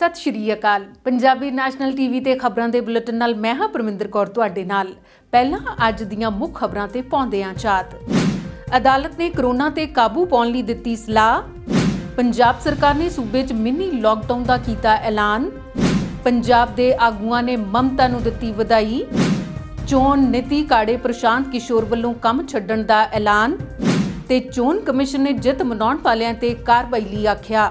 ਸਤਿ ਸ਼੍ਰੀ ਅਕਾਲ ਪੰਜਾਬੀ ਨੈਸ਼ਨਲ ਟੀਵੀ ਤੇ ਖਬਰਾਂ ਦੇ ਬੁਲੇਟਿਨ ਨਾਲ ਮੈਂ ਹਾਂ ਪਰਮਿੰਦਰ ਕੌਰ ਤੁਹਾਡੇ ਨਾਲ ਪਹਿਲਾਂ ਅੱਜ ਦੀਆਂ ਮੁੱਖ ਖਬਰਾਂ ਤੇ ਪਾਉਂਦੇ ਆਂ ਚਾਤ ਅਦਾਲਤ ਨੇ ਕਰੋਨਾ ਤੇ ਕਾਬੂ ਪਾਉਣ ਲਈ ਦਿੱਤੀ ਸਲਾਹ ਪੰਜਾਬ ਸਰਕਾਰ ਨੇ ਸੂਬੇ 'ਚ ਮਿੰਨੀ ਲਾਕਡਾਊਨ ਦਾ ਕੀਤਾ ਐਲਾਨ ਪੰਜਾਬ ਦੇ ਆਗੂਆਂ ਨੇ ਮਮਤਾ ਨੂੰ ਦਿੱਤੀ ਵਧਾਈ ਚੋਣ ਨੀਤੀ ਕਾੜੇ ਪ੍ਰਸ਼ਾਂਤ ਕਿਸ਼ੋਰ ਵੱਲੋਂ ਕੰਮ ਛੱਡਣ ਦਾ ਐਲਾਨ ਤੇ ਚੋਣ ਕਮਿਸ਼ਨ ਨੇ ਜਿੱਤ ਮਨਾਉਣ ਵਾਲਿਆਂ ਤੇ ਕਾਰਵਾਈ ਲਈ ਆਖਿਆ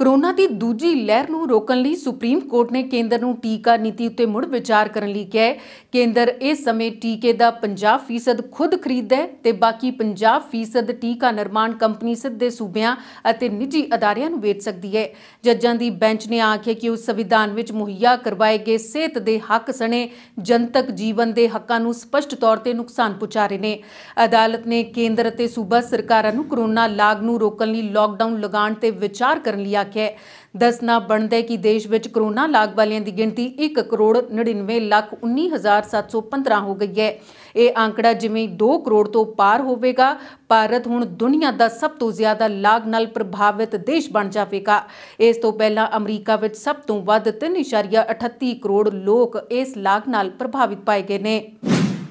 ਕਰੋਨਾ ਦੀ ਦੂਜੀ ਲਹਿਰ ਨੂੰ ਰੋਕਣ ਲਈ ਸੁਪਰੀਮ ਕੋਰਟ ਨੇ ਕੇਂਦਰ ਨੂੰ ਟੀਕਾ ਨੀਤੀ ਉੱਤੇ ਮੁੜ ਵਿਚਾਰ ਕਰਨ ਲਈ ਕਿਹਾ ਹੈ ਕੇਂਦਰ ਇਸ ਸਮੇਂ ਟੀਕੇ ਦਾ 50% ਖੁਦ ਖਰੀਦਦਾ ਹੈ ਤੇ ਬਾਕੀ 50% ਟੀਕਾ ਨਿਰਮਾਣ ਕੰਪਨੀ ਸਿੱਧੇ ਸੂਬਿਆਂ ਅਤੇ ਨਿੱਜੀ ਅਦਾਰਿਆਂ ਨੂੰ ਵੇਚ ਸਕਦੀ ਹੈ ਜੱਜਾਂ ਦੀ ਬੈਂਚ ਨੇ ਆਖਿਆ ਕਿ ਉਸ ਸੰਵਿਧਾਨ ਵਿੱਚ ਮੁਹੱਈਆ ਕਰਵਾਏ ਗਏ ਸਿਹਤ ਦੇ ਹੱਕ ਸਣੇ ਜਨਤਕ ਜੀਵਨ ਦੇ ਹੱਕਾਂ ਨੂੰ ਸਪਸ਼ਟ ਤੌਰ ਤੇ ਨੁਕਸਾਨ ਪਹੁੰਚਾ ਰਹੇ ਨੇ ਅਦਾਲਤ ਨੇ ਕੇਂਦਰ ਅਤੇ ਸੂਬਾ ਸਰਕਾਰਾਂ ਨੂੰ ਕਰੋਨਾ ਲਾਗ ਨੂੰ ਰੋਕਣ ਲਈ ਲਾਕਡਾਊਨ ਲਗਾਉਣ ਤੇ ਵਿਚਾਰ ਕਰਨ ਲਈ ਆਖਿਆ ਦੱਸਣਾ ਬਣਦਾ ਹੈ ਕਿ ਦੇਸ਼ ਵਿੱਚ ਕਰੋਨਾ ਲਾਗ ਵਾਲਿਆਂ ਦੀ ਗਿਣਤੀ 1 ਕਰੋੜ 99 ਲੱਖ 19715 ਹੋ ਗਈ ਹੈ ਇਹ ਅੰਕੜਾ ਜਿਵੇਂ 2 ਕਰੋੜ ਤੋਂ ਪਾਰ ਹੋਵੇਗਾ ਭਾਰਤ ਹੁਣ ਦੁਨੀਆ ਦਾ ਸਭ ਤੋਂ ਜ਼ਿਆਦਾ ਲਾਗ ਨਾਲ ਪ੍ਰਭਾਵਿਤ ਦੇਸ਼ ਬਣ ਜਾਵੇਗਾ ਇਸ ਤੋਂ ਪਹਿਲਾਂ ਅਮਰੀਕਾ ਵਿੱਚ ਸਭ ਤੋਂ ਵੱਧ 3.38 ਕਰੋੜ ਲੋਕ ਇਸ ਲਾਗ ਨਾਲ ਪ੍ਰਭਾਵਿਤ ਪਾਏ ਗਏ ਨੇ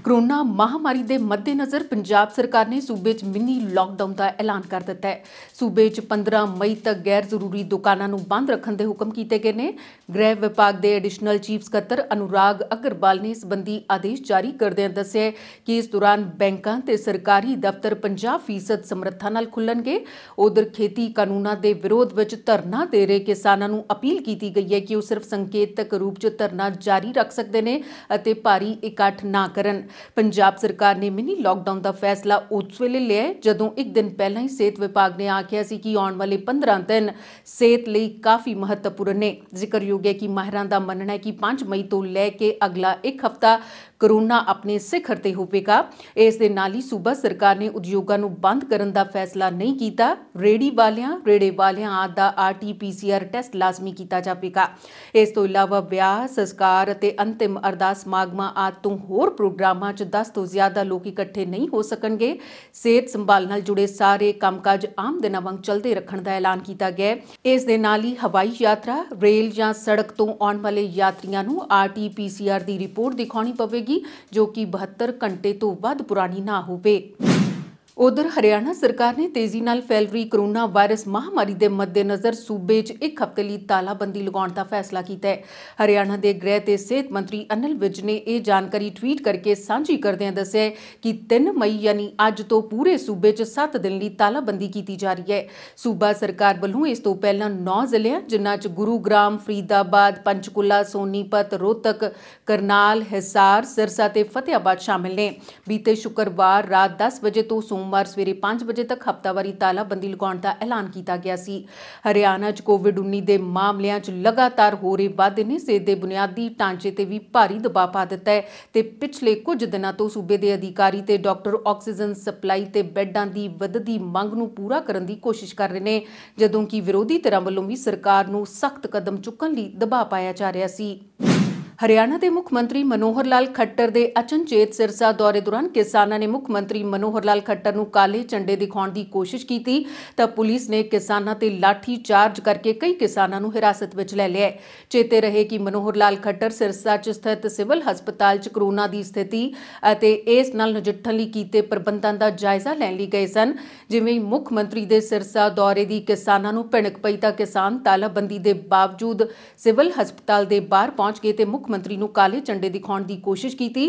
ਕਰੋਨਾ ਮਹਾਮਾਰੀ ਦੇ ਮੱਦੇਨਜ਼ਰ ਪੰਜਾਬ ਸਰਕਾਰ ਨੇ ਸੂਬੇ 'ਚ ਮਿੰਨੀ ਲਾਕਡਾਊਨ ਦਾ ਐਲਾਨ ਕਰ ਦਿੱਤਾ ਹੈ ਸੂਬੇ 'ਚ 15 ਮਈ ਤੱਕ ਗੈਰ ਜ਼ਰੂਰੀ ਦੁਕਾਨਾਂ ਨੂੰ ਬੰਦ ਰੱਖਣ ਦੇ ਹੁਕਮ ਕੀਤੇ ਗਏ ਨੇ ਗ੍ਰਹਿ ਵਿਭਾਗ ਦੇ ਐਡੀਸ਼ਨਲ ਚੀਫ ਸਕੱਤਰ ਅਨੁਰਾਗ ਅਗਰਵਾਲ ਨੇ ਇਸ ਸੰਬੰਧੀ ਆਦੇਸ਼ ਜਾਰੀ ਕਰਦਿਆਂ ਦੱਸਿਆ ਕਿ ਇਸ ਦੌਰਾਨ ਬੈਂਕਾਂ ਤੇ ਸਰਕਾਰੀ ਦਫ਼ਤਰ 50% ਸਮਰੱਥਾ ਨਾਲ ਖੁੱਲਣਗੇ ਉਧਰ ਖੇਤੀ ਕਾਨੂੰਨਾਂ ਦੇ ਵਿਰੋਧ ਵਿੱਚ ਧਰਨਾ ਦੇ ਰਹੇ ਕਿਸਾਨਾਂ ਨੂੰ ਅਪੀਲ ਕੀਤੀ ਗਈ ਹੈ ਕਿ ਉਹ ਸਿਰਫ ਸੰਕੇਤਕ ਰੂਪ 'ਚ ਧਰਨਾ ਜਾਰੀ ਰੱਖ ਸਕਦੇ ਨੇ ਅਤੇ ਭਾਰੀ ਇਕੱਠ ਨਾ ਕਰਨ ਪੰਜਾਬ ਸਰਕਾਰ ਨੇ ਮਿਨੀ ਲਾਕਡਾਊਨ ਦਾ ਫੈਸਲਾ ਉਸ ਵੇਲੇ ਲਿਆ ਜਦੋਂ ਇੱਕ ਦਿਨ ਪਹਿਲਾਂ ਹੀ ਸਿਹਤ ਵਿਭਾਗ ਨੇ ਆਖਿਆ ਸੀ ਕਿ ਆਉਣ ਵਾਲੇ 15 ਦਿਨ ਸਿਹਤ ਲਈ ਕਾਫੀ ਮਹੱਤਵਪੂਰਨ ਨੇ ਜ਼ਿਕਰਯੋਗ ਹੈ ਕਿ ਮਾਹਿਰਾਂ ਦਾ ਮੰਨਣਾ ਹੈ ਕਿ 5 ਮਈ ਤੋਂ ਲੈ ਕੇ ਅਗਲਾ ਇੱਕ ਹਫ਼ਤਾ ਕਰੋਨਾ ਆਪਣੇ ਸਿਖਰ ਤੇ ਹੋਵੇਗਾ ਇਸ ਦੇ ਨਾਲ ਹੀ ਸੂਬਾ ਸਰਕਾਰ ਨੇ ਉਦਯੋਗਾਂ ਨੂੰ ਬੰਦ ਕਰਨ ਦਾ ਫੈਸਲਾ ਨਹੀਂ ਕੀਤਾ ਰੇੜੀ ਵਾਲਿਆਂ ਰੇੜੇ ਵਾਲਿਆਂ ਆਦ ਦਾ ਆਰਟੀਪੀਸੀਆਰ ਟੈਸਟ ਲਾਜ਼ਮੀ ਕੀਤਾ ਜਾਵੇਗਾ ਇਸ ਤੋਂ ਇਲਾਵਾ ਵਿਆਹ ਸੰਸਕਾਰ ਅਤੇ ਅੰਤਿਮ ਅਰਦਾਸ ਮਾਗਮਾ ਆਦ ਤੋਂ ਹੋਰ ਪ੍ਰੋਗਰਾਮਾਂ 'ਚ 10 ਤੋਂ ਜ਼ਿਆਦਾ ਲੋਕ ਇਕੱਠੇ ਨਹੀਂ ਹੋ ਸਕਣਗੇ ਸਿਹਤ ਸੰਭਾਲ ਨਾਲ ਜੁੜੇ ਸਾਰੇ ਕੰਮਕਾਜ ਆਮ ਦਿਨਾਂ ਵਾਂਗ ਚਲਦੇ ਰੱਖਣ ਦਾ ਐਲਾਨ ਕੀਤਾ ਗਿਆ ਇਸ ਦੇ ਨਾਲ ਹੀ ਹਵਾਈ ਯਾਤਰਾ ਰੇਲ ਜਾਂ ਸੜਕ ਤੋਂ ਆਉਣ ਵਾਲੇ ਯਾਤਰੀਆਂ ਨੂੰ ਆਰਟੀਪੀਸੀਆਰ ਦੀ ਰਿਪੋਰਟ ਦਿਖਾਉਣੀ ਪਵੇਗੀ ਜਾਵੇਗੀ ਜੋ ਕਿ 72 ਘੰਟੇ ਤੋਂ ਵੱਧ ਪੁਰਾਣੀ ਨਾ ਹੋਵੇ ਉਧਰ ਹਰਿਆਣਾ ਸਰਕਾਰ ਨੇ ਤੇਜ਼ੀ ਨਾਲ ਫੈਲ ਰਹੀ ਕਰੋਨਾ ਵਾਇਰਸ ਮਹਾਮਾਰੀ ਦੇ ਮੱਦੇਨਜ਼ਰ ਸੂਬੇ 'ਚ ਇੱਕ ਹਫ਼ਤੇ ਲਈ ਤਾਲਾਬੰਦੀ ਲਗਾਉਣ ਦਾ ਫੈਸਲਾ ਕੀਤਾ ਹੈ ਹਰਿਆਣਾ ਦੇ ਗ੍ਰਹਿ ਤੇ ਸਿਹਤ ਮੰਤਰੀ ਅਨਿਲ ਵਿਜ ਨੇ ਇਹ ਜਾਣਕਾਰੀ ਟਵੀਟ ਕਰਕੇ ਸਾਂਝੀ ਕਰਦਿਆਂ ਦੱਸਿਆ ਕਿ 3 ਮਈ ਯਾਨੀ ਅੱਜ ਤੋਂ ਪੂਰੇ ਸੂਬੇ 'ਚ 7 ਦਿਨ ਲਈ ਤਾਲਾਬੰਦੀ ਕੀਤੀ ਜਾ ਰਹੀ ਹੈ ਸੂਬਾ ਸਰਕਾਰ ਵੱਲੋਂ ਇਸ ਤੋਂ ਪਹਿਲਾਂ 9 ਜ਼ਿਲ੍ਹਿਆਂ ਜਿਨ੍ਹਾਂ 'ਚ ਗੁਰੂਗ੍ਰਾਮ ਫਰੀਦਾਬਾਦ ਪੰਚਕੁਲਾ ਸੋਨੀਪਤ ਰੋਹਤਕ ਕਰਨਾਲ ਹਿਸਾਰ ਸਿਰਸਾ ਤੇ ਫਤਿਹਾਬਾਦ ਸ਼ਾਮਿਲ ਨੇ ਬੀਤੇ ਸ਼ੁੱਕਰਵਾਰ ਰਾਤ 10 ਵਜੇ ਤੋਂ ਸੋਮ ਸੋਮਵਾਰ ਸਵੇਰੇ 5 ਵਜੇ ਤੱਕ ਹਫ਼ਤਾਵਾਰੀ ਤਾਲਾਬੰਦੀ ਲਗਾਉਣ ਦਾ ਐਲਾਨ ਕੀਤਾ ਗਿਆ ਸੀ ਹਰਿਆਣਾ 'ਚ ਕੋਵਿਡ-19 ਦੇ ਮਾਮਲਿਆਂ 'ਚ ਲਗਾਤਾਰ ਹੋ ਰਹੇ ਵਾਧੇ ਨੇ ਸਿਹਤ ਦੇ ਬੁਨਿਆਦੀ ਢਾਂਚੇ ਤੇ ਵੀ ਭਾਰੀ ਦਬਾਅ ਪਾ ਦਿੱਤਾ ਹੈ ਤੇ ਪਿਛਲੇ ਕੁਝ ਦਿਨਾਂ ਤੋਂ ਸੂਬੇ ਦੇ ਅਧਿਕਾਰੀ ਤੇ ਡਾਕਟਰ ਆਕਸੀਜਨ ਸਪਲਾਈ ਤੇ ਬੈੱਡਾਂ ਦੀ ਵਧਦੀ ਮੰਗ ਨੂੰ ਪੂਰਾ ਕਰਨ ਦੀ ਕੋਸ਼ਿਸ਼ ਕਰ ਰਹੇ ਨੇ ਜਦੋਂ ਕਿ ਵਿਰੋਧੀ ਧਿਰਾਂ ਵੱਲੋਂ ਵੀ ਸਰਕਾਰ ਨੂੰ ਸਖਤ ਕਦਮ ਚੁੱਕਣ ਲਈ ਦਬਾਅ ਪਾਇਆ ਜਾ ਰਿਹਾ ਸੀ ਹਰਿਆਣਾ ਦੇ ਮੁੱਖ ਮੰਤਰੀ ਮਨੋਹਰ ਲਾਲ ਖੱਟਰ ਦੇ ਅਚਨਚੇਤ ਸਿਰਸਾ ਦੌਰੇ ਦੌਰਾਨ ਕਿਸਾਨਾਂ ਨੇ ਮੁੱਖ ਮੰਤਰੀ ਮਨੋਹਰ ਲਾਲ ਖੱਟਰ ਨੂੰ ਕਾਲੇ ਝੰਡੇ ਦਿਖਾਉਣ ਦੀ ਕੋਸ਼ਿਸ਼ ਕੀਤੀ ਤਾਂ ਪੁਲਿਸ ਨੇ ਕਿਸਾਨਾਂ ਤੇ ਲਾਠੀ ਚਾਰਜ ਕਰਕੇ ਕਈ ਕਿਸਾਨਾਂ ਨੂੰ ਹਿਰਾਸਤ ਵਿੱਚ ਲੈ ਲਿਆ ਚੇਤੇ ਰਹੇ ਕਿ ਮਨੋਹਰ ਲਾਲ ਖੱਟਰ ਸਿਰਸਾ 'ਚ ਸਥਿਤ ਸਿਵਲ ਹਸਪਤਾਲ 'ਚ ਕਰੋਨਾ ਦੀ ਸਥਿਤੀ ਅਤੇ ਇਸ ਨਾਲ ਨਜਿੱਠਣ ਲਈ ਕੀਤੇ ਪ੍ਰਬੰਧਾਂ ਦਾ ਜਾਇਜ਼ਾ ਲੈਣ ਲਈ ਗਏ ਸਨ ਜਿਵੇਂ ਮੁੱਖ ਮੰਤਰੀ ਦੇ ਸਿਰਸਾ ਦੌਰੇ ਦੀ ਕਿਸਾਨਾਂ ਨੂੰ ਭਿਣਕ ਪਈ ਤਾਂ ਕਿਸਾਨ ਤਾਲਾਬੰਦੀ ਦੇ ਬਾਵਜੂਦ ਸਿਵਲ ਹਸਪਤਾਲ ਦੇ ਬਾਹਰ ਪਹੁੰਚ ਗਏ ਤੇ ਮੁੱਖ ਮੁੱਖ ਮੰਤਰੀ ਨੂੰ ਕਾਲੇ ਝੰਡੇ ਦਿਖਾਉਣ ਦੀ ਕੋਸ਼ਿਸ਼ ਕੀਤੀ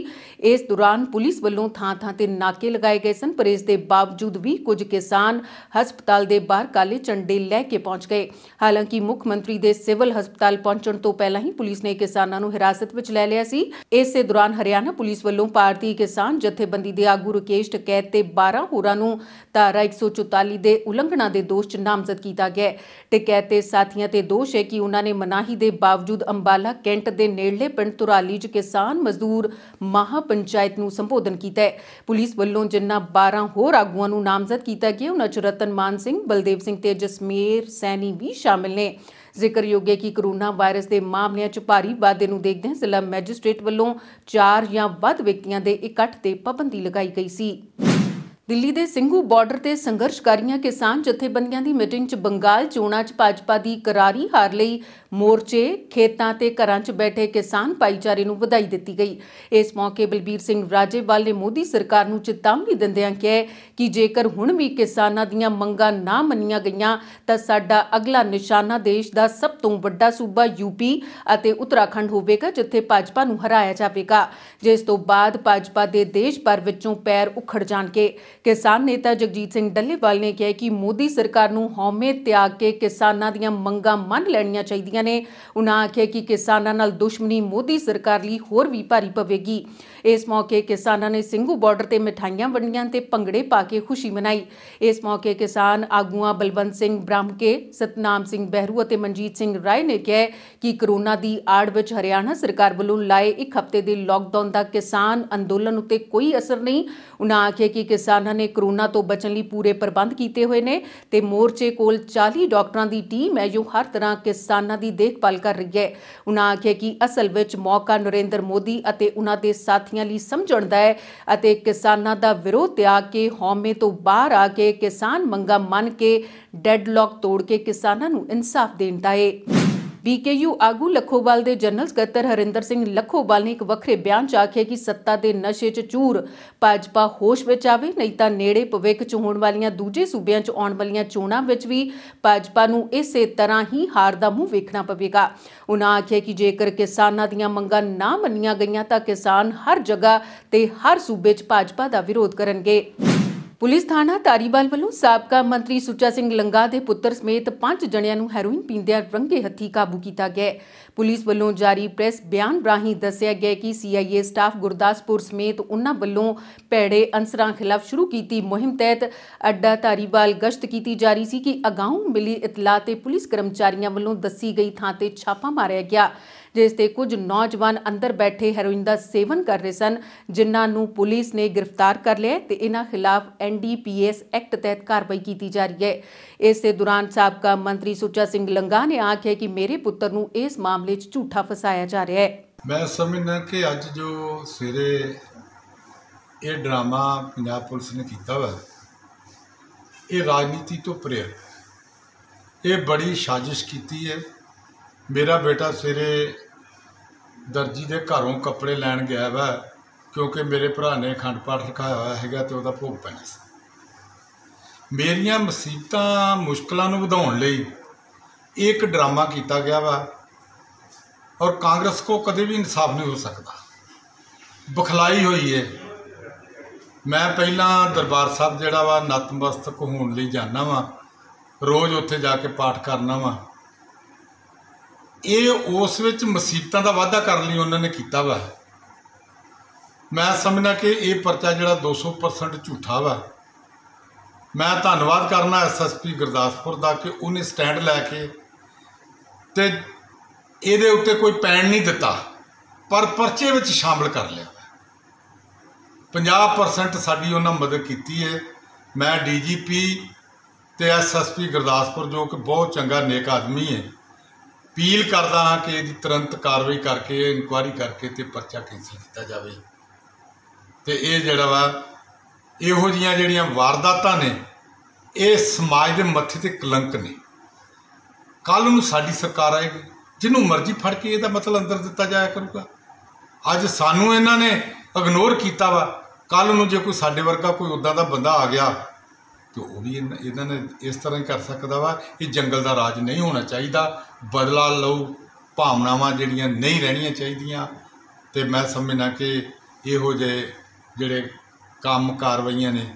ਇਸ ਦੌਰਾਨ ਪੁਲਿਸ ਵੱਲੋਂ ਥਾਂ-ਥਾਂ ਤੇ ਨਾਕੇ ਲਗਾਏ ਗਏ ਸਨ ਪਰ ਇਸ ਦੇ ਬਾਵਜੂਦ ਵੀ ਕੁਝ ਕਿਸਾਨ ਹਸਪਤਾਲ ਦੇ ਬਾਹਰ ਕਾਲੇ ਝੰਡੇ ਲੈ ਕੇ ਪਹੁੰਚ ਗਏ ਹਾਲਾਂਕਿ ਮੁੱਖ ਮੰਤਰੀ ਦੇ ਸਿਵਲ ਹਸਪਤਾਲ ਪਹੁੰਚਣ ਤੋਂ ਪਹਿਲਾਂ ਹੀ ਪੁਲਿਸ ਨੇ ਕਿਸਾਨਾਂ ਨੂੰ ਹਿਰਾਸਤ ਵਿੱਚ ਲੈ ਲਿਆ ਸੀ ਇਸੇ ਦੌਰਾਨ ਹਰਿਆਣਾ ਪੁਲਿਸ ਵੱਲੋਂ ਭਾਰਤੀ ਕਿਸਾਨ ਜਥੇਬੰਦੀ ਦੇ ਆਗੂ ਰਕੇਸ਼ ਟਕੈਤ ਤੇ 12 ਹੋਰਾਂ ਨੂੰ ਧਾਰਾ 144 ਦੇ ਉਲੰਘਣਾ ਦੇ ਦੋਸ਼ 'ਚ ਨਾਮਜ਼ਦ ਕੀਤਾ ਗਿਆ ਟਕੈਤ ਤੇ ਸਾਥੀਆਂ ਤੇ ਦੋਸ਼ ਹੈ ਕਿ ਉਹਨਾਂ ਨੇ ਮਨਾਹੀ ਦੇ ਬਾਵਜੂਦ ਅੰਬਾਲਾ ਕੈਂਟ ਦੇ ਨੇੜਲੇ ਪਿੰਡ ਤੁਰਾਲੀ 'ਚ ਕਿਸਾਨ ਮਜ਼ਦੂਰ ਮਹਾ ਪੰਚਾਇਤ ਨੂੰ ਸੰਬੋਧਨ ਕੀਤਾ ਹੈ ਪੁਲਿਸ ਵੱਲੋਂ ਜਿੰਨਾ 12 ਹੋਰ ਆਗੂਆਂ ਨੂੰ ਨਾਮਜ਼ਦ ਕੀਤਾ ਗਿਆ ਉਹਨਾਂ 'ਚ ਰਤਨ ਮਾਨ ਸਿੰਘ ਬਲਦੇਵ ਸਿੰਘ ਤੇ ਜਸਮੀਰ ਸੈਣੀ ਵੀ ਸ਼ਾਮਿਲ ਨੇ ਜ਼ਿਕਰਯੋਗ ਹੈ ਕਿ ਕਰੋਨਾ ਵਾਇਰਸ ਦੇ ਮਾਮਲਿਆਂ 'ਚ ਭਾਰੀ ਵਾਧੇ ਨੂੰ ਦੇਖਦੇ ਹੋਏ ਜ਼ਿਲ੍ਹਾ ਮੈਜਿਸਟ੍ਰੇਟ ਵੱਲੋਂ 4 ਜਾਂ ਵੱਧ ਵਿਅਕਤੀਆਂ ਦੇ ਇਕੱਠ ਤੇ ਪਾਬੰਦੀ ਲਗਾਈ ਗਈ ਸੀ ਦਿੱਲੀ ਦੇ ਸਿੰਘੂ ਬਾਰਡਰ ਤੇ ਸੰਘਰਸ਼ਕਾਰੀਆਂ ਕਿਸਾਨ ਜਥੇਬੰਦੀਆਂ ਦੀ ਮੀਟਿੰਗ 'ਚ ਬੰਗਾਲ ਚੋਣਾਂ 'ਚ ਭਾਜਪਾ ਦੀ ਕਰਾਰੀ ਹਾਰ ਲਈ ਮੋਰਚੇ ਖੇਤਾਂ ਤੇ ਘਰਾਂ 'ਚ ਬੈਠੇ ਕਿਸਾਨ ਭਾਈਚਾਰੇ ਨੂੰ ਵਧਾਈ ਦਿੱਤੀ ਗਈ ਇਸ ਮੌਕੇ ਬਲਬੀਰ ਸਿੰਘ ਰਾਜੇਵਾਲ ਨੇ ਮੋਦੀ ਸਰਕਾਰ ਨੂੰ ਚੇਤਾਵਨੀ ਦਿੰਦਿਆਂ ਕਿਹਾ ਕਿ ਜੇਕਰ ਹੁਣ ਵੀ ਕਿਸਾਨਾਂ ਦੀਆਂ ਮੰਗਾਂ ਨਾ ਮੰਨੀਆਂ ਗਈਆਂ ਤਾਂ ਸਾਡਾ ਅਗਲਾ ਨਿਸ਼ਾਨਾ ਦੇਸ਼ ਦਾ ਸਭ ਤੋਂ ਵੱਡਾ ਸੂਬਾ ਯੂਪੀ ਅਤੇ ਉੱਤਰਾਖੰਡ ਹੋਵੇਗਾ ਜਿੱਥੇ ਭਾਜਪਾ ਨੂੰ ਹਰਾਇਆ ਜਾਵੇਗਾ ਜਿਸ ਤੋਂ ਬਾਅਦ ਭਾਜਪਾ ਦੇ ਦੇਸ਼ ਭਰ ਵਿੱਚੋਂ ਪੈਰ ਉਖੜ ਜਾਣਗੇ ਕਿਸਾਨ ਨੇਤਾ ਜਗਜੀਤ ਸਿੰਘ ਡੱਲੇਵਾਲ ਨੇ ਕਿਹਾ ਕਿ ਮੋਦੀ ਸਰਕਾਰ ਨੂੰ ਹਉਮੈ ਤਿਆਗ ਕੇ ਕਿਸਾਨਾਂ ਦੀਆਂ ਮੰਗਾਂ ਮੰਨ ਲੈਣੀਆਂ ਚਾਹੀਦੀਆਂ ਨੇ ਉਹਨਾਂ ਆਖਿਆ ਕਿ ਕਿਸਾਨਾਂ ਨਾਲ ਦੁਸ਼ਮਣੀ ਮੋਦੀ ਸਰਕਾਰ ਲਈ ਹੋਰ ਵੀ ਭਾਰੀ ਪਵੇਗੀ ਇਸ ਮੌਕੇ ਕਿਸਾਨਾਂ ਨੇ ਸਿੰਘੂ ਬਾਰਡਰ ਤੇ ਮਿਠਾਈਆਂ ਵੰਡੀਆਂ ਤੇ ਪੰਗੜੇ ਪਾ ਕੇ ਖੁਸ਼ੀ ਮਨਾਈ ਇਸ ਮੌਕੇ ਕਿਸਾਨ ਆਗੂਆਂ ਬਲਵੰਤ ਸਿੰਘ ਬ੍ਰਾਹਮਕੇ ਸਤਨਾਮ ਸਿੰਘ ਬਹਿਰੂ ਅਤੇ ਮਨਜੀਤ ਸਿੰਘ ਰਾਏ ਨੇ ਕਿਹਾ ਕਿ ਕਰੋਨਾ ਦੀ ਆੜ ਵਿੱਚ ਹਰਿਆਣਾ ਸਰਕਾਰ ਵੱਲੋਂ ਲਾਏ ਇੱਕ ਹਫ਼ਤੇ ਦੇ ਲਾਕਡਾਊਨ ਦਾ ਕਿਸਾਨ ਅੰਦੋਲਨ ਉੱਤੇ ਕੋਈ ਅਸਰ ਨਹੀਂ ਉਹਨਾਂ ਆਖਿਆ ਕਿ ਕਿਸਾਨ ਉਹਨਾਂ ਨੇ ਕਰੋਨਾ ਤੋਂ ਬਚਣ ਲਈ ਪੂਰੇ ਪ੍ਰਬੰਧ ਕੀਤੇ ਹੋਏ ਨੇ ਤੇ ਮੋਰਚੇ ਕੋਲ 40 ਡਾਕਟਰਾਂ ਦੀ ਟੀਮ ਹੈ ਜੋ ਹਰ ਤਰ੍ਹਾਂ ਕਿਸਾਨਾਂ ਦੀ ਦੇਖਭਾਲ ਕਰ ਰਹੀ ਹੈ ਉਹਨਾਂ ਆਖਿਆ ਕਿ ਅਸਲ ਵਿੱਚ ਮੌਕਾ ਨਰਿੰਦਰ ਮੋਦੀ ਅਤੇ ਉਹਨਾਂ ਦੇ ਸਾਥੀਆਂ ਲਈ ਸਮਝਣ ਦਾ ਹੈ ਅਤੇ ਕਿਸਾਨਾਂ ਦਾ ਵਿਰੋਧ ਤਿਆਗ ਕੇ ਹੌਮੇ ਤੋਂ ਬਾਹਰ ਆ ਕੇ ਕਿਸਾਨ ਮੰਗਾ ਮੰਨ ਕੇ ਡੈਡਲੌਕ ਤੋੜ ਕੇ ਕਿਸਾਨਾਂ ਨੂੰ ਇਨਸਾਫ ਦੇਣ ਦਾ ਹੈ ਡੀਕੇਯੂ ਆਗੂ ਲਖੋਵਾਲ ਦੇ ਜਨਰਲ ਸਕੱਤਰ ਹਰਿੰਦਰ ਸਿੰਘ ਲਖੋਵਾਲ ਨੇ ਇੱਕ ਵੱਖਰੇ ਬਿਆਨ 'ਚ ਆਖਿਆ ਕਿ ਸੱਤਾ ਦੇ ਨਸ਼ੇ 'ਚ ਚੂਰ ਭਾਜਪਾ ਹੋਸ਼ ਵਿੱਚ ਆਵੇ ਨਹੀਂ ਤਾਂ ਨੇੜੇ ਭਵਿੱਖ 'ਚ ਹੋਣ ਵਾਲੀਆਂ ਦੂਜੇ ਸੂਬਿਆਂ 'ਚ ਆਉਣ ਵਾਲੀਆਂ ਚੋਣਾਂ ਵਿੱਚ ਵੀ ਭਾਜਪਾ ਨੂੰ ਇਸੇ ਤਰ੍ਹਾਂ ਹੀ ਹਾਰ ਦਾ ਮੂੰਹ ਵੇਖਣਾ ਪਵੇਗਾ ਉਹਨਾਂ ਆਖਿਆ ਕਿ ਜੇਕਰ ਕਿਸਾਨਾਂ ਦੀਆਂ ਮੰਗਾਂ ਨਾ ਮੰਨੀਆਂ ਗਈਆਂ ਤਾਂ ਕਿਸਾਨ ਹਰ ਜਗ੍ਹਾ ਤੇ ਹਰ ਸੂਬੇ 'ਚ ਭਾਜਪਾ ਦਾ ਵਿਰੋਧ ਕਰਨਗੇ ਪੁਲਿਸ ਥਾਣਾ ਤਾਰੀਵਾਲ ਵੱਲੋਂ ਸਾਬਕਾ ਮੰਤਰੀ ਸੁੱਚਾ ਸਿੰਘ ਲੰਗਾ ਦੇ ਪੁੱਤਰ ਸਮੇਤ 5 ਜਣਿਆਂ ਨੂੰ ਹੈਰੋਇਨ ਪੀਂਦਿਆਂ ਰੰਗੇ ਹੱਥੀ ਕਾਬੂ ਕੀਤਾ ਗਿਆ ਪੁਲਿਸ ਵੱਲੋਂ ਜਾਰੀ ਪ੍ਰੈਸ ਬਿਆਨ ਰਾਹੀਂ ਦੱਸਿਆ ਗਿਆ ਕਿ ਸੀਆਈਏ ਸਟਾਫ ਗੁਰਦਾਸਪੁਰ ਸਮੇਤ ਉਹਨਾਂ ਵੱਲੋਂ ਪੈੜੇ ਅੰਸਰਾਂ ਖਿਲਾਫ ਸ਼ੁਰੂ ਕੀਤੀ ਮੁਹਿੰਮ ਤਹਿਤ ਅੱਡਾ ਧਾਰੀਵਾਲ ਗਸ਼ਤ ਕੀਤੀ ਜਾ ਰਹੀ ਸੀ ਕਿ ਅਗਾਉਂ ਮਿਲੀ ਇਤਲਾਹ ਤੇ ਪੁਲਿਸ ਕਰਮਚਾਰੀਆਂ ਵੱਲੋਂ ਦੱਸੀ ਗਈ ਥਾਂ ਤੇ ਛਾਪਾ ਮਾਰਿਆ ਗਿਆ ਜਿਸ ਤੇ ਕੁਝ ਨੌਜਵਾਨ ਅੰਦਰ ਬੈਠੇ ਹੈਰੋਇਨ ਦਾ ਸੇਵਨ ਕਰ ਰਹੇ ਸਨ ਜਿਨ੍ਹਾਂ ਨੂੰ ਪੁਲਿਸ ਨੇ ਗ੍ਰਿਫਤਾਰ ਕਰ ਲਿਆ ਤੇ ਇਹਨਾਂ ਖਿਲਾਫ ਐਨਡੀਪੀਐਸ ਐਕਟ ਤਹਿਤ ਕਾਰਵਾਈ ਕੀਤੀ ਜਾ ਰਹੀ ਹੈ ਇਸੇ ਦੌਰਾਨ ਸਾਬਕਾ ਮੰਤਰੀ ਸੁੱਚਾ ਸਿੰਘ ਲੰਗਾ ਨੇ ਆਖਿਆ ਕਿ ਮੇਰੇ ਪੁੱਤਰ ਨੂੰ ਇਸ ਮਾਮਲੇ ਮਾਮਲੇ 'ਚ ਝੂਠਾ ਫਸਾਇਆ ਜਾ ਰਿਹਾ ਹੈ ਮੈਂ ਸਮਝਦਾ ਕਿ ਅੱਜ ਜੋ ਸਿਰੇ ਇਹ ਡਰਾਮਾ ਪੰਜਾਬ ਪੁਲਿਸ ਨੇ ਕੀਤਾ ਹੋਇਆ ਇਹ ਰਾਜਨੀਤੀ ਤੋਂ ਪਰੇ ਇਹ ਬੜੀ ਸਾਜ਼ਿਸ਼ ਕੀਤੀ ਹੈ ਮੇਰਾ ਬੇਟਾ ਸਿਰੇ ਦਰਜੀ ਦੇ ਘਰੋਂ ਕੱਪੜੇ ਲੈਣ ਗਿਆ ਵਾ ਕਿਉਂਕਿ ਮੇਰੇ ਭਰਾ ਨੇ ਖੰਡ ਪਾਠ ਰਖਾਇਆ ਹੋਇਆ ਹੈਗਾ ਤੇ ਉਹਦਾ ਭੋਗ ਪੈਣਾ ਸੀ ਮੇਰੀਆਂ ਮੁਸੀਬਤਾਂ ਮੁਸ਼ਕਲਾਂ ਨੂੰ ਵਧਾਉਣ ਲਈ ਇੱਕ ਡਰਾਮਾ ਕੀਤਾ ਗਿਆ ਵਾ ਔਰ ਕਾਂਗਰਸ ਕੋ ਕਦੇ ਵੀ ਇਨਸਾਫ ਨਹੀਂ ਹੋ ਸਕਦਾ ਬਖਲਾਈ ਹੋਈ ਹੈ ਮੈਂ ਪਹਿਲਾਂ ਦਰਬਾਰ ਸਾਹਿਬ ਜਿਹੜਾ ਵਾ ਨਤਮਸਤਕ ਹੋਣ ਲਈ ਜਾਣਾ ਵਾ ਰੋਜ਼ ਉੱਥੇ ਜਾ ਕੇ ਪਾਠ ਕਰਨਾ ਵਾ ਇਹ ਉਸ ਵਿੱਚ ਮਸੀਤਾਂ ਦਾ ਵਾਅਦਾ ਕਰਨ ਲਈ ਉਹਨਾਂ ਨੇ ਕੀਤਾ ਵਾ ਮੈਂ ਸਮਝਣਾ ਕਿ ਇਹ ਪਰਚਾ ਜਿਹੜਾ 200% ਝੂਠਾ ਵਾ ਮੈਂ ਧੰਨਵਾਦ ਕਰਨਾ ਐਸਐਸਪੀ ਗੁਰਦਾਸਪੁਰ ਦਾ ਕਿ ਉਹਨੇ ਸਟੈਂਡ ਲੈ ਕੇ ਤੇ ਇਹਦੇ ਉੱਤੇ ਕੋਈ ਪੈਣ ਨਹੀਂ ਦਿੱਤਾ ਪਰ ਪਰਚੇ ਵਿੱਚ ਸ਼ਾਮਲ ਕਰ ਲਿਆ 50% ਸਾਡੀ ਉਹਨਾਂ ਮਦਦ ਕੀਤੀ ਹੈ ਮੈਂ ਡੀਜੀਪੀ ਤੇ ਐਸਐਸਪੀ ਗੁਰਦਾਸਪੁਰ ਜੋ ਕਿ ਬਹੁਤ ਚੰਗਾ ਨੇਕ ਆਦਮੀ ਹੈ ਅਪੀਲ ਕਰਦਾ ਹਾਂ ਕਿ ਇਹਦੀ ਤੁਰੰਤ ਕਾਰਵਾਈ ਕਰਕੇ ਇਨਕੁਆਇਰੀ ਕਰਕੇ ਤੇ ਪਰਚਾ ਕੈਂਸਲ ਕੀਤਾ ਜਾਵੇ ਤੇ ਇਹ ਜਿਹੜਾ ਵਾ ਇਹੋ ਜੀਆਂ ਜਿਹੜੀਆਂ ਵਾਰਦਾਤਾਂ ਨੇ ਇਹ ਸਮਾਜ ਦੇ ਮੱਥੇ ਤੇ ਕਲੰਕ ਨੇ ਕੱਲ ਨੂੰ ਸਾਡੀ ਸਰਕਾਰ ਆਏਗੀ ਜਿਹਨੂੰ ਮਰਜ਼ੀ ਫੜ ਕੇ ਇਹਦਾ ਮਤਲਬ ਅੰਦਰ ਦਿੱਤਾ ਜਾਇਆ ਕਰੂਗਾ ਅੱਜ ਸਾਨੂੰ ਇਹਨਾਂ ਨੇ ਇਗਨੋਰ ਕੀਤਾ ਵਾ ਕੱਲ ਨੂੰ ਜੇ ਕੋਈ ਸਾਡੇ ਵਰਗਾ ਕੋਈ ਉਦਾਂ ਦਾ ਬੰਦਾ ਆ ਗਿਆ ਤੇ ਉਹ ਵੀ ਇਹਨਾਂ ਨੇ ਇਸ ਤਰ੍ਹਾਂ ਕਰ ਸਕਦਾ ਵਾ ਇਹ ਜੰਗਲ ਦਾ ਰਾਜ ਨਹੀਂ ਹੋਣਾ ਚਾਹੀਦਾ ਬਦਲਾ ਲਓ ਭਾਵਨਾਵਾਂ ਜਿਹੜੀਆਂ ਨਹੀਂ ਰਹਿਣੀਆਂ ਚਾਹੀਦੀਆਂ ਤੇ ਮੈਂ ਸਮਝਣਾ ਕਿ ਇਹੋ ਜਿਹੇ ਜਿਹੜੇ ਕੰਮ ਕਾਰਵਾਈਆਂ ਨੇ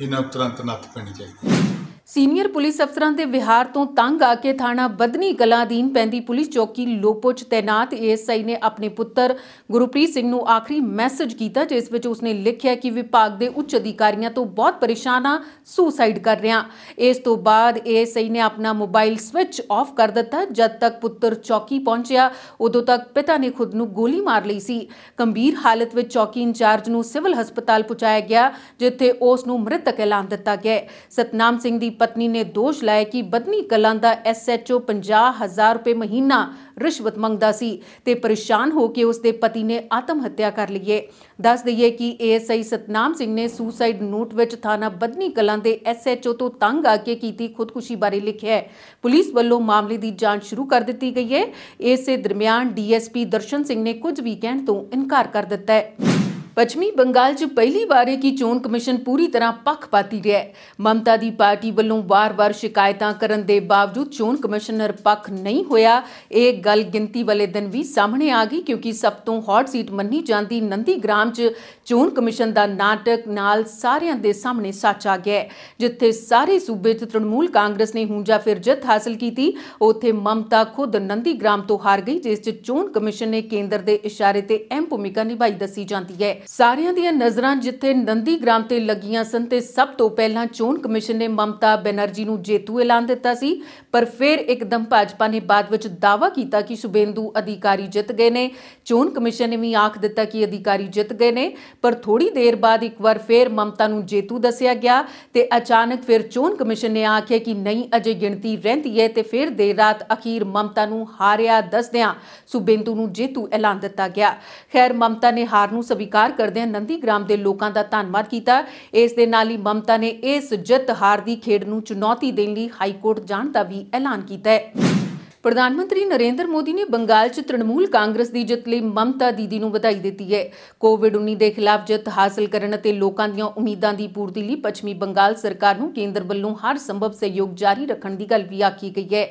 ਇਹਨਾਂ ਤੁਰੰਤ ਨੱਥ ਪੈਣੀ ਚਾਹੀਦੀ ਸੀਨੀਅਰ ਪੁਲਿਸ ਅਫਸਰਾਂ ਦੇ ਵਿਹਾਰ ਤੋਂ ਤੰਗ ਆ ਕੇ ਥਾਣਾ ਬਦਨੀ ਕਲਾਂ ਦੀਨ ਪੈਂਦੀ ਪੁਲਿਸ ਚੌਕੀ ਲੋਪੋਚ ਤੈਨਾਤ ਤਾਇਨਾਤ ਏਐਸਆਈ ਨੇ ਆਪਣੇ ਪੁੱਤਰ ਗੁਰਪ੍ਰੀਤ ਸਿੰਘ ਨੂੰ ਆਖਰੀ ਮੈਸੇਜ ਕੀਤਾ ਜਿਸ ਵਿੱਚ ਉਸਨੇ ਲਿਖਿਆ ਕਿ ਵਿਭਾਗ ਦੇ ਉੱਚ ਅਧਿਕਾਰੀਆਂ ਤੋਂ ਬਹੁਤ ਪਰੇਸ਼ਾਨ ਆ ਸੁਸਾਈਡ ਕਰ ਰਿਹਾ ਇਸ ਤੋਂ ਬਾਅਦ ਏਐਸਆਈ ਨੇ ਆਪਣਾ ਮੋਬਾਈਲ ਸਵਿਚ ਆਫ ਕਰ ਦਿੱਤਾ ਜਦ ਤੱਕ ਪੁੱਤਰ ਚੌਕੀ ਪਹੁੰਚਿਆ ਉਦੋਂ ਤੱਕ ਪਿਤਾ ਨੇ ਖੁਦ ਨੂੰ ਗੋਲੀ ਮਾਰ ਲਈ ਸੀ ਗੰਭੀਰ ਹਾਲਤ ਵਿੱਚ ਚੌਕੀ ਇੰਚਾਰਜ ਨੂੰ ਸਿਵਲ ਹਸਪਤਾਲ ਪਹੁੰਚਾਇਆ ਗਿਆ ਜਿੱਥੇ ਉਸ ਨੂੰ ਮ੍ਰਿਤਕ ਐਲਾਨ ਦਿੱਤਾ ਗਿਆ ਸਤਨਾਮ ਸਿੰਘ ਦੀ ਪਤਨੀ ਨੇ ਦੋਸ਼ ਲਾਇਆ ਕਿ ਬਦਨੀ ਕਲਾਂ ਦਾ ਐਸਐਚਓ 50000 ਰੁਪਏ ਮਹੀਨਾ ਰਿਸ਼ਵਤ ਮੰਗਦਾ ਸੀ ਤੇ ਪਰੇਸ਼ਾਨ ਹੋ ਕੇ ਉਸ ਦੇ ਪਤੀ ਨੇ ਆਤਮ ਹੱਤਿਆ ਕਰ ਲਈਏ ਦੱਸ ਦਈਏ ਕਿ ਏਐਸਆਈ ਸਤਨਾਮ ਸਿੰਘ ਨੇ ਸੁਸਾਈਡ ਨੋਟ ਵਿੱਚ ਥਾਣਾ ਬਦਨੀ ਕਲਾਂ ਦੇ ਐਸਐਚਓ ਤੋਂ ਤੰਗ ਆ ਕੇ ਕੀਤੀ ਖੁਦਕੁਸ਼ੀ ਬਾਰੇ ਲਿਖਿਆ ਹੈ ਪੁਲਿਸ ਵੱਲੋਂ ਮਾਮਲੇ ਦੀ ਜਾਂਚ ਸ਼ੁਰੂ ਕਰ ਦਿੱਤੀ ਗਈ ਹੈ ਇਸੇ ਦਰਮਿਆਨ ਡੀਐਸਪੀ ਦਰਸ਼ਨ ਸਿੰਘ ਨੇ ਕੁਝ ਵੀ ਕਹਿਣ ਤੋਂ ਇਨਕਾਰ ਕਰ ਦਿੱਤਾ ਹੈ ਪੱਛਮੀ ਬੰਗਾਲ 'ਚ ਪਹਿਲੀ ਵਾਰ ਇਹ ਕੀ ਚੋਣ ਕਮਿਸ਼ਨ ਪੂਰੀ ਤਰ੍ਹਾਂ ਪੱਖਪਾਤੀ ਰਿਹਾ ਹੈ ਮਮਤਾ ਦੀ ਪਾਰਟੀ ਵੱਲੋਂ ਵਾਰ-ਵਾਰ ਸ਼ਿਕਾਇਤਾਂ ਕਰਨ ਦੇ ਬਾਵਜੂਦ ਚੋਣ ਕਮਿਸ਼ਨਰ ਪੱਖ ਨਹੀਂ ਹੋਇਆ ਇਹ ਗੱਲ ਗਿਣਤੀ ਵਾਲੇ ਦਿਨ ਵੀ ਸਾਹਮਣੇ ਆ ਗਈ ਕਿਉਂਕਿ ਸਭ ਤੋਂ ਹੌਟ ਸੀਟ ਮੰਨੀ ਜਾਂਦੀ ਨੰਦੀਗ੍ਰਾਮ 'ਚ ਚੋਣ ਕਮਿਸ਼ਨ ਦਾ ਨਾਟਕ ਨਾਲ ਸਾਰਿਆਂ ਦੇ ਸਾਹਮਣੇ ਸੱਚ ਆ ਗਿਆ ਜਿੱਥੇ ਸਾਰੇ ਸੂਬੇ 'ਚ ਤ੍ਰਿਣਮੂਲ ਕਾਂਗਰਸ ਨੇ ਹੁੰਜਾ ਫਿਰ ਜਿੱਤ ਹਾਸਲ ਕੀਤੀ ਉੱਥੇ ਮਮਤਾ ਖੁਦ ਨੰਦੀਗ੍ਰਾਮ ਤੋਂ ਹਾਰ ਗਈ ਜਿਸ 'ਚ ਚੋਣ ਕਮਿਸ਼ਨ ਨੇ ਕੇਂਦਰ ਦੇ ਇਸ਼ਾਰੇ ਤੇ ਅਹਿਮ ਭੂਮਿਕਾ ਨਿਭਾਈ ਦੱਸੀ ਜਾਂਦੀ ਹੈ ਸਾਰਿਆਂ ਦੀਆਂ ਨਜ਼ਰਾਂ ਜਿੱਥੇ ਨੰਦੀਗ੍ਰਾਮ ਤੇ ਲੱਗੀਆਂ ਸਨ ਤੇ ਸਭ ਤੋਂ ਪਹਿਲਾਂ ਚੋਣ ਕਮਿਸ਼ਨ ਨੇ ਮਮਤਾ ਬੈਨਰਜੀ ਨੂੰ ਜੇਤੂ ਐਲਾਨ ਦਿੱਤਾ ਸੀ ਪਰ ਫਿਰ ਇੱਕਦਮ ਭਾਜਪਾ ਨੇ ਬਾਅਦ ਵਿੱਚ ਦਾਅਵਾ ਕੀਤਾ ਕਿ ਸੁਬੇਂਦੂ ਅਧਿਕਾਰੀ ਜਿੱਤ ਗਏ ਨੇ ਚੋਣ ਕਮਿਸ਼ਨ ਨੇ ਵੀ ਆਖ ਦਿੱਤਾ ਕਿ ਅਧਿਕਾਰੀ ਜਿੱਤ ਗਏ ਨੇ ਪਰ ਥੋੜੀ ਦੇਰ ਬਾਅਦ ਇੱਕ ਵਾਰ ਫਿਰ ਮਮਤਾ ਨੂੰ ਜੇਤੂ ਦੱਸਿਆ ਗਿਆ ਤੇ ਅਚਾਨਕ ਫਿਰ ਚੋਣ ਕਮਿਸ਼ਨ ਨੇ ਆਖਿਆ ਕਿ ਨਹੀਂ ਅਜੇ ਗਿਣਤੀ ਰਹਿੰਦੀ ਹੈ ਤੇ ਫਿਰ ਦੇਰ ਰਾਤ ਅਖੀਰ ਮਮਤਾ ਨੂੰ ਹਾਰਿਆ ਦੱਸਦਿਆਂ ਸੁਬੇਂਦੂ ਨੂੰ ਜੇਤੂ ਐਲਾਨ ਦਿੱਤਾ ਗਿਆ ਖੈਰ ਮਮਤਾ ਨੇ ਹਾਰ ਨੂੰ ਸਵੀਕਾਰ ਕਰਦਿਆਂ ਨੰਦੀਗ੍ਰਾਮ ਦੇ ਲੋਕਾਂ ਦਾ ਧੰਨਵਾਦ ਕੀਤਾ ਇਸ ਦੇ ਨਾਲ ਹੀ ਮਮਤਾ ਨੇ ਇਸ ਜਿੱਤ ਹਾਰ ਦੀ ਖੇਡ ਨੂੰ ਚੁਣੌਤੀ ਦੇਣ ਲਈ ਹਾਈ ਕੋਰਟ ਜਾਣ ਦਾ ਵੀ ਐਲਾਨ ਕੀਤਾ ਹੈ ਪ੍ਰਧਾਨ ਮੰਤਰੀ ਨਰਿੰਦਰ ਮੋਦੀ ਨੇ ਬੰਗਾਲ 'ਚ ਤ੍ਰਿਣਮੂਲ ਕਾਂਗਰਸ ਦੀ ਜਿੱਤ ਲਈ ਮਮਤਾ ਦੀਦੀ ਨੂੰ ਵਧਾਈ ਦਿੱਤੀ ਹੈ ਕੋਵਿਡ-19 ਦੇ ਖਿਲਾਫ ਜਿੱਤ ਹਾਸਲ ਕਰਨ ਅਤੇ ਲੋਕਾਂ ਦੀਆਂ ਉਮੀਦਾਂ ਦੀ ਪੂਰਤੀ ਲਈ ਪੱਛਮੀ ਬੰਗਾਲ ਸਰਕਾਰ ਨੂੰ ਕੇਂਦਰ ਵੱਲੋਂ ਹਰ ਸੰਭਵ ਸਹਿਯੋਗ ਜਾਰੀ ਰੱਖਣ ਦੀ ਗੱਲ ਵੀ ਆਖੀ ਗਈ ਹੈ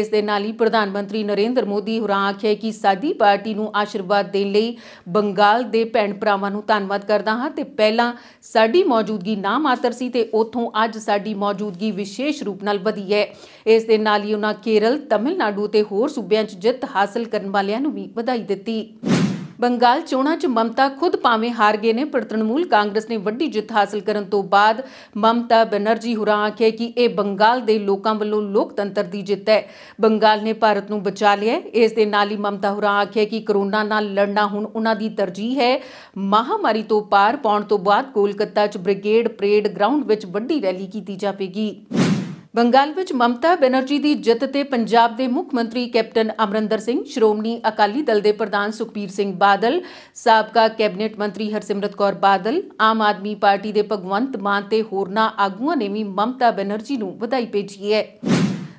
ਇਸ ਦੇ ਨਾਲ ਹੀ ਪ੍ਰਧਾਨ ਮੰਤਰੀ ਨਰਿੰਦਰ ਮੋਦੀ ਹੁਰਾਂ ਆਖਿਆ ਕਿ ਸਾਡੀ ਪਾਰਟੀ ਨੂੰ ਆਸ਼ੀਰਵਾਦ ਦੇਣ ਲਈ ਬੰਗਾਲ ਦੇ ਭੈਣ ਭਰਾਵਾਂ ਨੂੰ ਧੰਨਵਾਦ ਕਰਦਾ ਹਾਂ ਤੇ ਪਹਿਲਾਂ ਸਾਡੀ ਮੌਜੂਦਗੀ ਨਾ ਮਾਤਰ ਸੀ ਤੇ ਉਥੋਂ ਅੱਜ ਸਾਡੀ ਮੌਜੂਦਗੀ ਵਿਸ਼ੇਸ਼ ਰੂਪ ਨਾਲ ਵਧੀ ਹੈ ਇਸ ਦੇ ਨਾਲ ਹੀ ਉਹਨਾਂ ਕੇਰਲ ਤਮਿਲਨਾਡੂ ਤੇ ਹੋਰ ਸੂਬਿਆਂ 'ਚ ਜਿੱਤ ਹਾਸਲ ਕਰਨ ਵਾਲਿਆਂ ਨੂੰ ਵੀ ਵਧਾਈ ਦਿੱਤੀ ਬੰਗਾਲ ਚੋਣਾਂ 'ਚ ਮਮਤਾ ਖੁਦ ਪਾਵੇਂ ਹਾਰ ਗਏ ਨੇ ਪਰ ਤ੍ਰਿਣਮੂਲ ਕਾਂਗਰਸ ਨੇ ਵੱਡੀ ਜਿੱਤ ਹਾਸਲ ਕਰਨ ਤੋਂ ਬਾਅਦ ਮਮਤਾ ਬਨਰਜੀ ਹੁਰਾਂ ਆਖਿਆ ਕਿ ਇਹ ਬੰਗਾਲ ਦੇ ਲੋਕਾਂ ਵੱਲੋਂ ਲੋਕਤੰਤਰ ਦੀ ਜਿੱਤ ਹੈ ਬੰਗਾਲ ਨੇ ਭਾਰਤ ਨੂੰ ਬਚਾ ਲਿਆ ਇਸ ਦੇ ਨਾਲ ਹੀ ਮਮਤਾ ਹੁਰਾਂ ਆਖਿਆ ਕਿ ਕਰੋਨਾ ਨਾਲ ਲੜਨਾ ਹੁਣ ਉਹਨਾਂ ਦੀ ਤਰਜੀਹ ਹੈ ਮਹਾਮਾਰੀ ਤੋਂ ਪਾਰ ਪਾਉਣ ਤੋਂ ਬਾਅਦ ਕੋਲਕਾਤਾ 'ਚ ਬ੍ਰਿਗੇਡ ਪਰੇਡ ਗਰਾਊਂਡ ਵਿੱਚ ਵੱਡੀ ਰੈਲੀ ਕੀਤੀ ਜਾਵੇਗੀ ਬੰਗਾਲ ਵਿੱਚ ਮਮਤਾ ਬੈਨਰਜੀ ਦੀ ਜਿੱਤ ਤੇ ਪੰਜਾਬ ਦੇ ਮੁੱਖ ਮੰਤਰੀ ਕੈਪਟਨ ਅਮਰਿੰਦਰ ਸਿੰਘ ਸ਼੍ਰੋਮਣੀ ਅਕਾਲੀ ਦਲ ਦੇ ਪ੍ਰਧਾਨ ਸੁਖਬੀਰ ਸਿੰਘ ਬਾਦਲ ਸਾਬਕਾ ਕੈਬਨਿਟ ਮੰਤਰੀ ਹਰਸਿਮਰਤ ਕੌਰ ਬਾਦਲ ਆਮ ਆਦਮੀ ਪਾਰਟੀ ਦੇ ਭਗਵੰਤ ਮਾਨ ਤੇ ਹੋਰਨਾ ਆਗੂਆਂ ਨੇ ਵੀ ਮਮਤਾ ਬੈਨਰਜੀ ਨੂੰ ਵਧਾਈ ਭੇਜੀ ਹੈ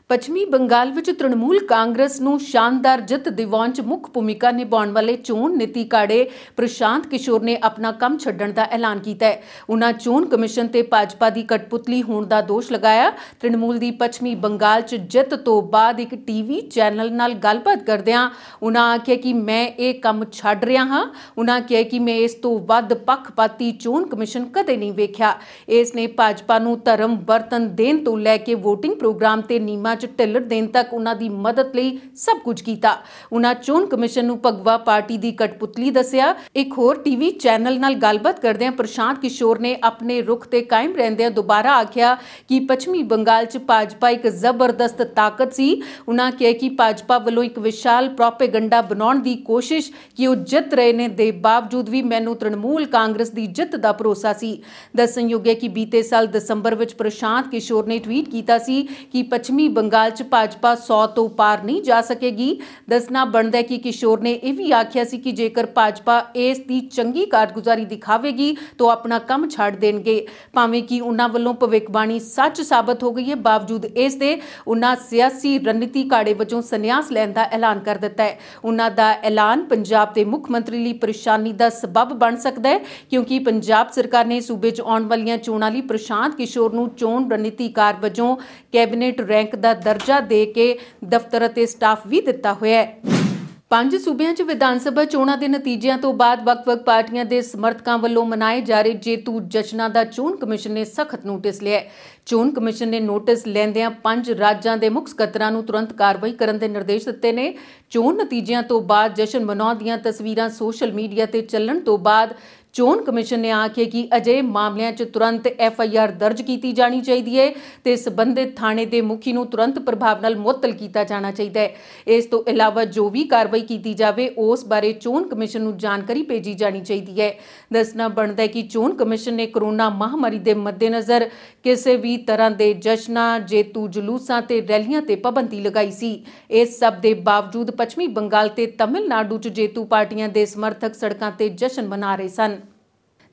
ਪੱਛਮੀ ਬੰਗਾਲ ਵਿੱਚ ਤ੍ਰਿਣਮੂਲ ਕਾਂਗਰਸ ਨੂੰ ਸ਼ਾਨਦਾਰ ਜਿੱਤ ਦਿਵਾਉਣ 'ਚ ਮੁੱਖ ਭੂਮਿਕਾ ਨਿਭਾਉਣ ਵਾਲੇ ਚੋਣ ਨੀਤੀ ਕਾੜੇ ਪ੍ਰਸ਼ਾਂਤ ਕਿਸ਼ੋਰ ਨੇ ਆਪਣਾ ਕੰਮ ਛੱਡਣ ਦਾ ਐਲਾਨ ਕੀਤਾ ਹੈ ਉਹਨਾਂ ਚੋਣ ਕਮਿਸ਼ਨ ਤੇ ਭਾਜਪਾ ਦੀ ਕਟਪੁਤਲੀ ਹੋਣ ਦਾ ਦੋਸ਼ ਲਗਾਇਆ ਤ੍ਰਿਣਮੂਲ ਦੀ ਪੱਛਮੀ ਬੰਗਾਲ 'ਚ ਜਿੱਤ ਤੋਂ ਬਾਅਦ ਇੱਕ ਟੀਵੀ ਚੈਨਲ ਨਾਲ ਗੱਲਬਾਤ ਕਰਦਿਆਂ ਉਹਨਾਂ ਆਖਿਆ ਕਿ ਮੈਂ ਇਹ ਕੰਮ ਛੱਡ ਰਿਹਾ ਹਾਂ ਉਹਨਾਂ ਕਿਹਾ ਕਿ ਮੈਂ ਇਸ ਤੋਂ ਵੱਧ ਪੱਖਪਾਤੀ ਚੋਣ ਕਮਿਸ਼ਨ ਕਦੇ ਨਹੀਂ ਵੇਖਿਆ ਇਸ ਨੇ ਭਾਜਪਾ ਨੂੰ ਧਰਮ ਵਰਤਨ ਦੇਣ ਤੋਂ ਲੈ ਕੇ VOTING ਪ੍ਰੋਗਰਾਮ ਤੇ ਨੀਮਾ ਚੋਣਾਂ 'ਚ ਢਿੱਲ ਦੇਣ ਤੱਕ ਉਹਨਾਂ ਦੀ ਮਦਦ ਲਈ ਸਭ ਕੁਝ ਕੀਤਾ ਉਹਨਾਂ ਚੋਣ ਕਮਿਸ਼ਨ ਨੂੰ ਭਗਵਾ ਪਾਰਟੀ ਦੀ ਕਟਪੁਤਲੀ ਦੱਸਿਆ ਇੱਕ ਹੋਰ ਟੀਵੀ ਚੈਨਲ ਨਾਲ ਗੱਲਬਾਤ ਕਰਦਿਆਂ ਪ੍ਰਸ਼ਾਂਤ ਕਿਸ਼ੋਰ ਨੇ ਆਪਣੇ ਰੁਖ ਤੇ ਕਾਇਮ ਰਹਿੰਦਿਆਂ ਦੁਬਾਰਾ ਆਖਿਆ ਕਿ ਪੱਛਮੀ ਬੰਗਾਲ 'ਚ ਭਾਜਪਾ ਇੱਕ ਜ਼ਬਰਦਸਤ ਤਾਕਤ ਸੀ ਉਹਨਾਂ ਕਿਹਾ ਕਿ ਭਾਜਪਾ ਵੱਲੋਂ ਇੱਕ ਵਿਸ਼ਾਲ ਪ੍ਰੋਪੇਗੰਡਾ ਬਣਾਉਣ ਦੀ ਕੋਸ਼ਿਸ਼ ਕਿ ਉਹ ਜਿੱਤ ਰਹੇ ਨੇ ਦੇ ਬਾਵਜੂਦ ਵੀ ਮੈਨੂੰ ਤ੍ਰਿਣਮੂਲ ਕਾਂਗਰਸ ਦੀ ਜਿੱਤ ਦਾ ਭਰੋਸਾ ਸੀ ਦੱਸਣਯੋਗ ਹੈ ਕਿ ਬੀਤੇ ਸਾਲ ਦਸੰਬਰ ਵਿੱਚ ਪ੍ਰਸ਼ਾਂਤ ਕਿਸ਼ੋਰ ਨੇ ਟਵੀਟ ਕੀਤਾ ਸੀ ਕਿ ਪੱਛਮੀ ਬੰਗਾਲ 'ਚ ਭਾਜਪਾ 100 ਤੋਂ ਪਾਰ ਨਹੀਂ ਜਾ ਸਕੇਗੀ ਦੱਸਣਾ ਬਣਦਾ ਹੈ ਕਿ ਕਿਸ਼ੋਰ ਨੇ ਇਹ ਵੀ ਆਖਿਆ ਸੀ ਕਿ ਜੇਕਰ ਭਾਜਪਾ ਇਸ ਦੀ ਚੰਗੀ ਕਾਰਗੁਜ਼ਾਰੀ ਦਿਖਾਵੇਗੀ ਤਾਂ ਆਪਣਾ ਕੰਮ ਛੱਡ ਦੇਣਗੇ ਭਾਵੇਂ ਕਿ ਉਹਨਾਂ ਵੱਲੋਂ ਭਵਿੱਖਬਾਣੀ ਸੱਚ ਸਾਬਤ ਹੋ ਗਈ ਹੈ ਬਾਵਜੂਦ ਇਸ ਦੇ ਉਹਨਾਂ ਸਿਆਸੀ ਰਣਨੀਤੀ ਕਾੜੇ ਵਜੋਂ ਸੰਨਿਆਸ ਲੈਣ ਦਾ ਐਲਾਨ ਕਰ ਦਿੱਤਾ ਹੈ ਉਹਨਾਂ ਦਾ ਐਲਾਨ ਪੰਜਾਬ ਦੇ ਮੁੱਖ ਮੰਤਰੀ ਲਈ ਪਰੇਸ਼ਾਨੀ ਦਾ ਸਬਬ ਬਣ ਸਕਦਾ ਹੈ ਕਿਉਂਕਿ ਪੰਜਾਬ ਸਰਕਾਰ ਨੇ ਸੂਬੇ 'ਚ ਆਉਣ ਵਾਲੀਆਂ ਚੋਣਾਂ ਲਈ ਪ੍ਰਸ਼ਾਂਤ ਕਿਸ਼ੋਰ ਨੂੰ ਚੋਣ ਰਣਨੀਤੀਕਾਰ ਵਜੋਂ ਕੈਬਨਿਟ ਰੈਂਕ ਦਾ ਦਰਜਾ ਦੇ ਕੇ ਦਫ਼ਤਰ ਅਤੇ ਸਟਾਫ ਵੀ ਦਿੱਤਾ ਹੋਇਆ ਹੈ ਪੰਜ ਸੂਬਿਆਂ 'ਚ ਵਿਧਾਨ ਸਭਾ ਚੋਣਾਂ ਦੇ ਨਤੀਜਿਆਂ ਤੋਂ ਬਾਅਦ ਵੱਖ-ਵੱਖ ਪਾਰਟੀਆਂ ਦੇ ਸਮਰਥਕਾਂ ਵੱਲੋਂ ਮਨਾਏ ਜਾ ਰਹੇ ਜੇਤੂ ਜਸ਼ਨਾਂ ਦਾ ਚੋਣ ਕਮਿਸ਼ਨ ਨੇ ਸਖਤ ਨੋਟਿਸ ਲਿਆ ਚੋਣ ਕਮਿਸ਼ਨ ਨੇ ਨੋਟਿਸ ਲੈਂਦਿਆਂ ਪੰਜ ਰਾਜਾਂ ਦੇ ਮੁਖ ਸਕੱਤਰਾਂ ਨੂੰ ਤੁਰੰਤ ਕਾਰਵਾਈ ਕਰਨ ਦੇ ਨਿਰਦੇਸ਼ ਦਿੱਤੇ ਨੇ ਚੋਣ ਨਤੀਜਿਆਂ ਤੋਂ ਬਾਅਦ ਜਸ਼ਨ ਮਨਾਉਣ ਦੀਆਂ ਤਸਵੀਰਾਂ ਸੋਸ਼ਲ ਮੀਡੀਆ ਤੇ ਚੱਲਣ ਤੋਂ ਬਾਅਦ ਚੋਣ ਕਮਿਸ਼ਨ ਨੇ ਆਖਿਆ ਕਿ ਅਜੇ ਮਾਮਲਿਆਂ 'ਚ ਤੁਰੰਤ ਐਫ ਆਈ ਆਰ ਦਰਜ ਕੀਤੀ ਜਾਣੀ ਚਾਹੀਦੀ ਹੈ ਤੇ ਸਬੰਧਿਤ ਥਾਣੇ ਦੇ ਮੁਖੀ ਨੂੰ ਤੁਰੰਤ ਪ੍ਰਭਾਵ ਨਾਲ ਮੁਅੱਤਲ ਕੀਤਾ ਜਾਣਾ ਚਾਹੀਦਾ ਹੈ ਇਸ ਤੋਂ ਇਲਾਵਾ ਜੋ ਵੀ ਕਾਰਵਾਈ ਕੀਤੀ ਜਾਵੇ ਉਸ ਬਾਰੇ ਚੋਣ ਕਮਿਸ਼ਨ ਨੂੰ ਜਾਣਕਾਰੀ ਭੇਜੀ ਜਾਣੀ ਚਾਹੀਦੀ ਹੈ ਦੱਸਣਾ ਬਣਦਾ ਹੈ ਕਿ ਚੋਣ ਕਮਿਸ਼ਨ ਨੇ ਕਰੋਨਾ ਮਹਾਮਾਰੀ ਦੇ ਮੱਦੇਨਜ਼ਰ ਕਿਸੇ ਵੀ ਤਰ੍ਹਾਂ ਦੇ ਜਸ਼ਨਾਂ ਜੇਤੂ ਜਲੂਸਾਂ ਤੇ ਰੈਲੀਆਂ ਤੇ ਪਾਬੰਦੀ ਲਗਾਈ ਸੀ ਇਸ ਸਭ ਦੇ ਬਾਵਜੂਦ ਪੱਛਮੀ ਬੰਗਾਲ ਤੇ ਤਮਿਲਨਾਡੂ 'ਚ ਜੇਤੂ ਪਾਰਟੀਆਂ ਦੇ ਸਮਰਥਕ ਸੜਕਾਂ ਤੇ ਜਸ਼ਨ ਮਨਾ ਰਹੇ ਸਨ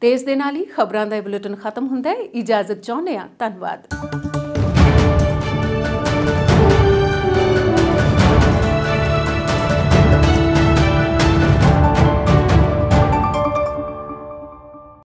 ਤੇ ਇਸ ਦੇ ਨਾਲ ਹੀ ਖਬਰਾਂ ਦਾ ਇਹ ਬੁਲੇਟਿਨ ਖਤਮ ਹੁੰਦਾ ਹੈ ਇਜਾਜ਼ਤ ਚਾਹੁੰਦੇ ਆ ਧੰਨਵਾਦ